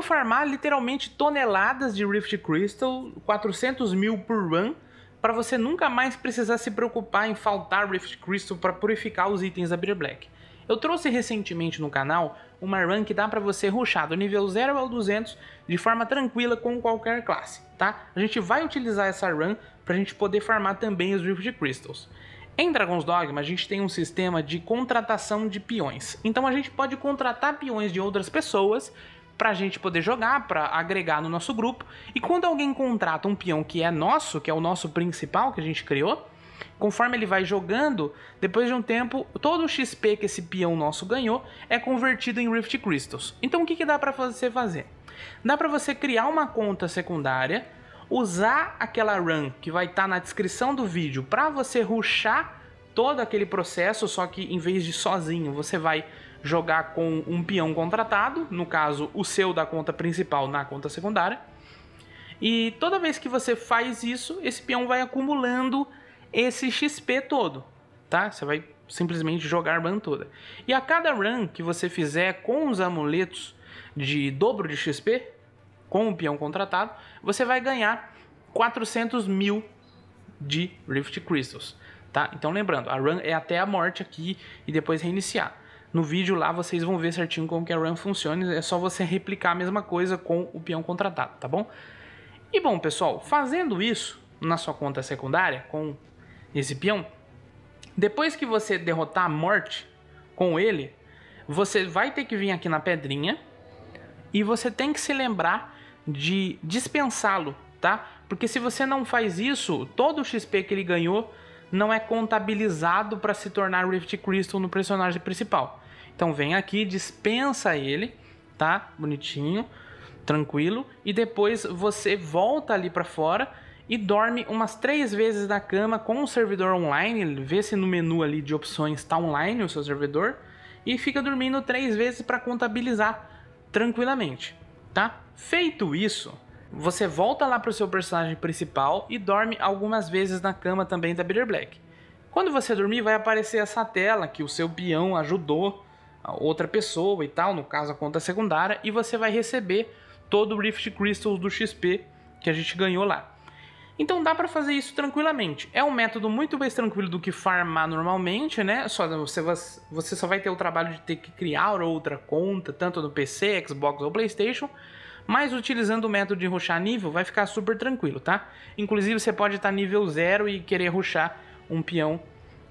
vão farmar literalmente toneladas de Rift Crystal, 400 mil por run, para você nunca mais precisar se preocupar em faltar Rift Crystal para purificar os itens da Beer Black. Eu trouxe recentemente no canal uma run que dá para você rushar do nível 0 ao 200 de forma tranquila com qualquer classe, tá? A gente vai utilizar essa run para a gente poder farmar também os Rift Crystals. Em Dragon's Dogma, a gente tem um sistema de contratação de peões. Então a gente pode contratar peões de outras pessoas pra gente poder jogar, pra agregar no nosso grupo. E quando alguém contrata um peão que é nosso, que é o nosso principal que a gente criou, conforme ele vai jogando, depois de um tempo, todo o XP que esse peão nosso ganhou é convertido em Rift Crystals. Então o que, que dá para você fazer? Dá para você criar uma conta secundária, usar aquela run que vai estar tá na descrição do vídeo para você ruxar todo aquele processo, só que em vez de sozinho, você vai jogar com um peão contratado, no caso, o seu da conta principal na conta secundária. E toda vez que você faz isso, esse peão vai acumulando esse XP todo, tá? Você vai simplesmente jogar a run toda. E a cada run que você fizer com os amuletos de dobro de XP, com o peão contratado, você vai ganhar 400 mil de Rift Crystals. Tá? Então lembrando, a run é até a morte aqui e depois reiniciar. No vídeo lá vocês vão ver certinho como que a Ram funciona, é só você replicar a mesma coisa com o peão contratado, tá bom? E bom, pessoal, fazendo isso na sua conta secundária com esse peão, depois que você derrotar a morte com ele, você vai ter que vir aqui na pedrinha e você tem que se lembrar de dispensá-lo, tá? Porque se você não faz isso, todo o XP que ele ganhou não é contabilizado para se tornar Rift Crystal no personagem principal. Então vem aqui, dispensa ele, tá? Bonitinho, tranquilo, e depois você volta ali para fora e dorme umas três vezes na cama com o servidor online, vê se no menu ali de opções está online o seu servidor e fica dormindo três vezes para contabilizar tranquilamente, tá? Feito isso, você volta lá para o seu personagem principal e dorme algumas vezes na cama também da Bitter Black. Quando você dormir, vai aparecer essa tela que o seu peão ajudou outra pessoa e tal, no caso a conta secundária, e você vai receber todo o Rift Crystals do XP que a gente ganhou lá. Então dá para fazer isso tranquilamente. É um método muito mais tranquilo do que farmar normalmente, né? Só você, você só vai ter o trabalho de ter que criar outra conta, tanto no PC, Xbox ou PlayStation, mas utilizando o método de ruxar nível, vai ficar super tranquilo, tá? Inclusive, você pode estar tá nível 0 e querer ruxar um peão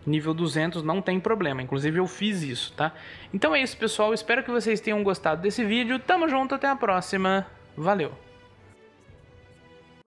nível 200, não tem problema. Inclusive, eu fiz isso, tá? Então é isso, pessoal. Espero que vocês tenham gostado desse vídeo. Tamo junto, até a próxima. Valeu!